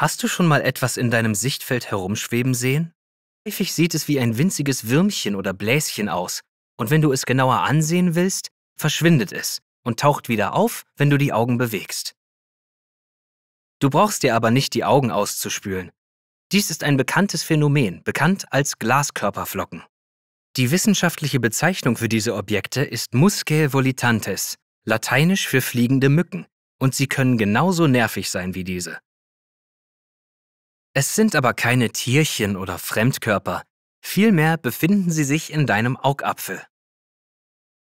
Hast du schon mal etwas in deinem Sichtfeld herumschweben sehen? Häufig sieht es wie ein winziges Würmchen oder Bläschen aus, und wenn du es genauer ansehen willst, verschwindet es und taucht wieder auf, wenn du die Augen bewegst. Du brauchst dir aber nicht die Augen auszuspülen. Dies ist ein bekanntes Phänomen, bekannt als Glaskörperflocken. Die wissenschaftliche Bezeichnung für diese Objekte ist Muscae volitantes, lateinisch für fliegende Mücken, und sie können genauso nervig sein wie diese. Es sind aber keine Tierchen oder Fremdkörper, vielmehr befinden sie sich in deinem Augapfel.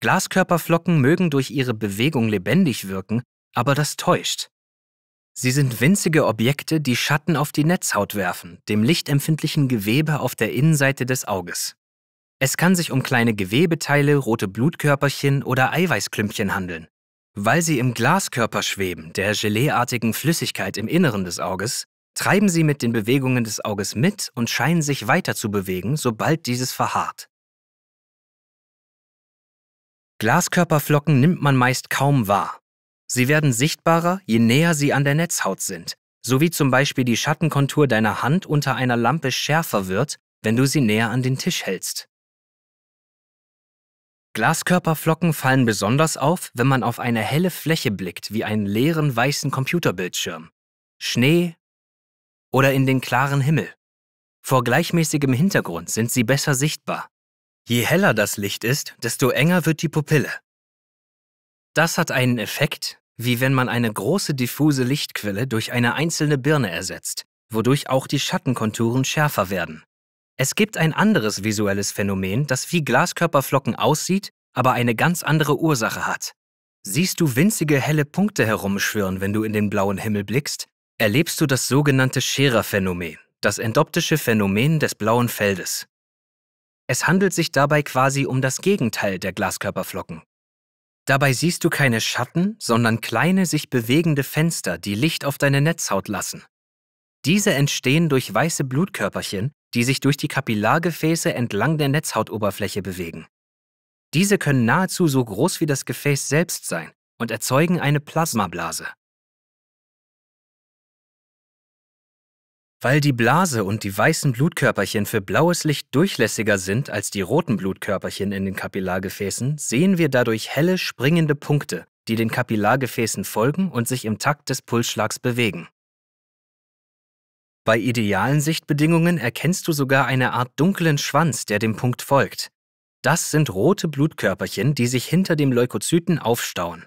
Glaskörperflocken mögen durch ihre Bewegung lebendig wirken, aber das täuscht. Sie sind winzige Objekte, die Schatten auf die Netzhaut werfen, dem lichtempfindlichen Gewebe auf der Innenseite des Auges. Es kann sich um kleine Gewebeteile, rote Blutkörperchen oder Eiweißklümpchen handeln. Weil sie im Glaskörper schweben, der geleeartigen Flüssigkeit im Inneren des Auges, treiben sie mit den Bewegungen des Auges mit und scheinen sich weiter zu bewegen, sobald dieses verharrt. Glaskörperflocken nimmt man meist kaum wahr. Sie werden sichtbarer, je näher sie an der Netzhaut sind, so wie zum Beispiel die Schattenkontur deiner Hand unter einer Lampe schärfer wird, wenn du sie näher an den Tisch hältst. Glaskörperflocken fallen besonders auf, wenn man auf eine helle Fläche blickt, wie einen leeren weißen Computerbildschirm. Schnee, oder in den klaren Himmel. Vor gleichmäßigem Hintergrund sind sie besser sichtbar. Je heller das Licht ist, desto enger wird die Pupille. Das hat einen Effekt, wie wenn man eine große diffuse Lichtquelle durch eine einzelne Birne ersetzt, wodurch auch die Schattenkonturen schärfer werden. Es gibt ein anderes visuelles Phänomen, das wie Glaskörperflocken aussieht, aber eine ganz andere Ursache hat. Siehst du winzige helle Punkte herumschwirren, wenn du in den blauen Himmel blickst, erlebst du das sogenannte Scherer-Phänomen, das endoptische Phänomen des blauen Feldes. Es handelt sich dabei quasi um das Gegenteil der Glaskörperflocken. Dabei siehst du keine Schatten, sondern kleine sich bewegende Fenster, die Licht auf deine Netzhaut lassen. Diese entstehen durch weiße Blutkörperchen, die sich durch die Kapillargefäße entlang der Netzhautoberfläche bewegen. Diese können nahezu so groß wie das Gefäß selbst sein und erzeugen eine Plasmablase, Weil die Blase und die weißen Blutkörperchen für blaues Licht durchlässiger sind als die roten Blutkörperchen in den Kapillargefäßen, sehen wir dadurch helle, springende Punkte, die den Kapillargefäßen folgen und sich im Takt des Pulsschlags bewegen. Bei idealen Sichtbedingungen erkennst du sogar eine Art dunklen Schwanz, der dem Punkt folgt. Das sind rote Blutkörperchen, die sich hinter dem Leukozyten aufstauen.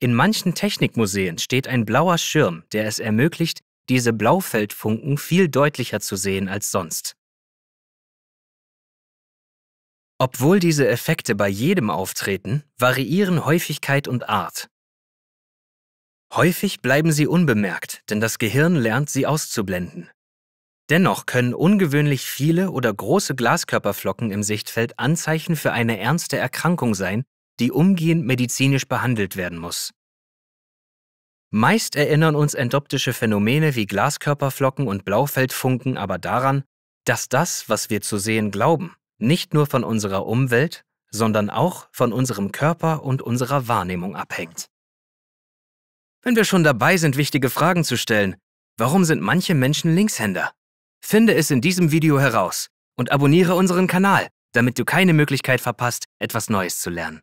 In manchen Technikmuseen steht ein blauer Schirm, der es ermöglicht, diese Blaufeldfunken viel deutlicher zu sehen als sonst. Obwohl diese Effekte bei jedem auftreten, variieren Häufigkeit und Art. Häufig bleiben sie unbemerkt, denn das Gehirn lernt sie auszublenden. Dennoch können ungewöhnlich viele oder große Glaskörperflocken im Sichtfeld Anzeichen für eine ernste Erkrankung sein, die umgehend medizinisch behandelt werden muss. Meist erinnern uns endoptische Phänomene wie Glaskörperflocken und Blaufeldfunken aber daran, dass das, was wir zu sehen glauben, nicht nur von unserer Umwelt, sondern auch von unserem Körper und unserer Wahrnehmung abhängt. Wenn wir schon dabei sind, wichtige Fragen zu stellen, warum sind manche Menschen Linkshänder? Finde es in diesem Video heraus und abonniere unseren Kanal, damit du keine Möglichkeit verpasst, etwas Neues zu lernen.